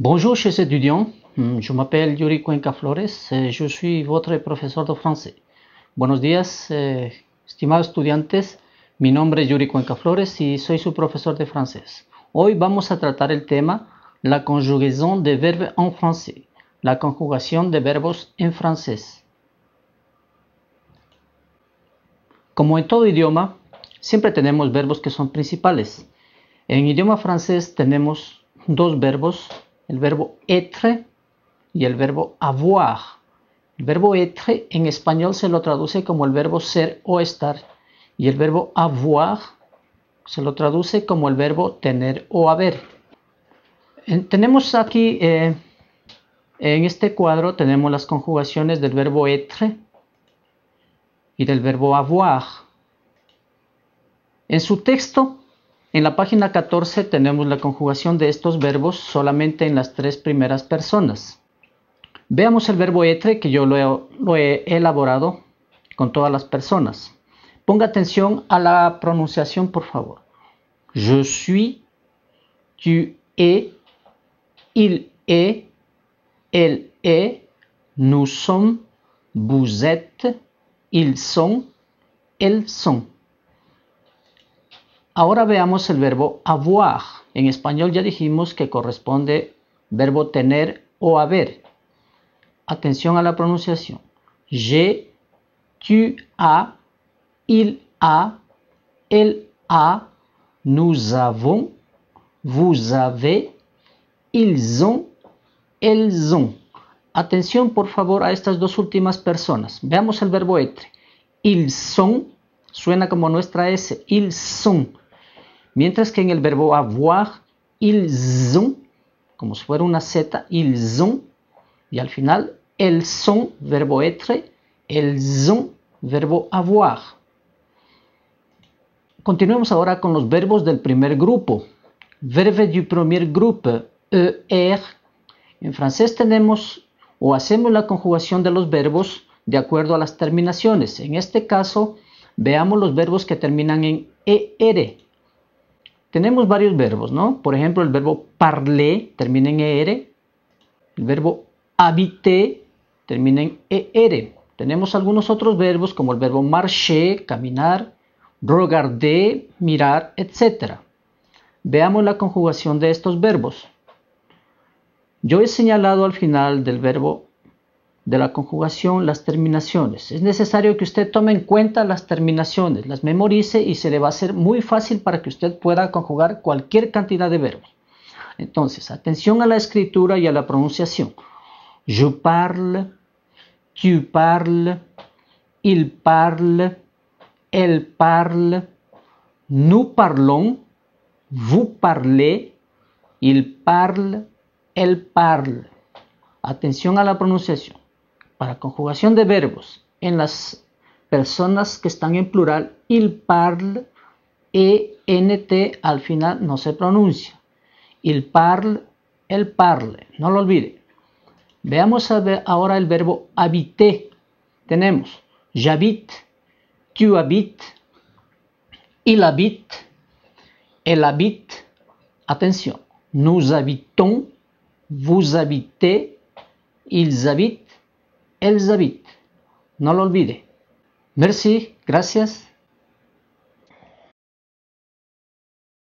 Bonjour, chers étudiants. Mm, je m'appelle Yuri Cuenca Flores. Je suis votre professeur de français. Buenos días, eh, estimados estudiantes. Mi nombre es Yuri Cuenca Flores y soy su profesor de francés. Hoy vamos a tratar el tema la conjugaison de verbes en francés. La conjugación de verbos en francés. Como en todo idioma, siempre tenemos verbos que son principales. En idioma francés tenemos dos verbos el verbo être y el verbo avoir. El verbo être en español se lo traduce como el verbo ser o estar y el verbo avoir se lo traduce como el verbo tener o haber. Tenemos aquí, eh, en este cuadro tenemos las conjugaciones del verbo être y del verbo avoir. En su texto en la página 14 tenemos la conjugación de estos verbos solamente en las tres primeras personas. Veamos el verbo etre que yo lo he, elaborado con todas las personas. Ponga atención a la pronunciación, por favor. Je suis, tu es, il est, elle est, nous sommes, vous êtes, ils sont, elles sont. Ahora veamos el verbo avoir. En español ya dijimos que corresponde verbo tener o haber. Atención a la pronunciación. Je, tu a, il a, el, a, nous avons, vous avez, ils ont, elles ont. Atención por favor a estas dos últimas personas. Veamos el verbo être. Ils sont, suena como nuestra S, ils sont Mientras que en el verbo avoir, ils ont, como si fuera una Z, ils ont, y al final, el son, verbo être, el son, verbo avoir. Continuemos ahora con los verbos del primer grupo. Verbe du premier groupe, er. En francés tenemos o hacemos la conjugación de los verbos de acuerdo a las terminaciones. En este caso, veamos los verbos que terminan en er, tenemos varios verbos, ¿no? Por ejemplo, el verbo parler termina en er, el verbo HABITÉ termina en er. Tenemos algunos otros verbos como el verbo marcher, caminar, de, mirar, etc. Veamos la conjugación de estos verbos. Yo he señalado al final del verbo de la conjugación las terminaciones. Es necesario que usted tome en cuenta las terminaciones, las memorice y se le va a hacer muy fácil para que usted pueda conjugar cualquier cantidad de verbos. Entonces, atención a la escritura y a la pronunciación. Je parle, tu parle, il parle, elle parle, nous parlons, vous parlez, il parle, elle parle. Atención a la pronunciación para conjugación de verbos en las personas que están en plural, il parle, e-n-t, al final no se pronuncia. Il parle, el parle, no lo olvide. Veamos ahora el verbo habité. Tenemos j'habite, tu habites, il habite, el habite. Atención, nous habitons, vous habitez, ils habitent David, No lo olvide. Merci, gracias,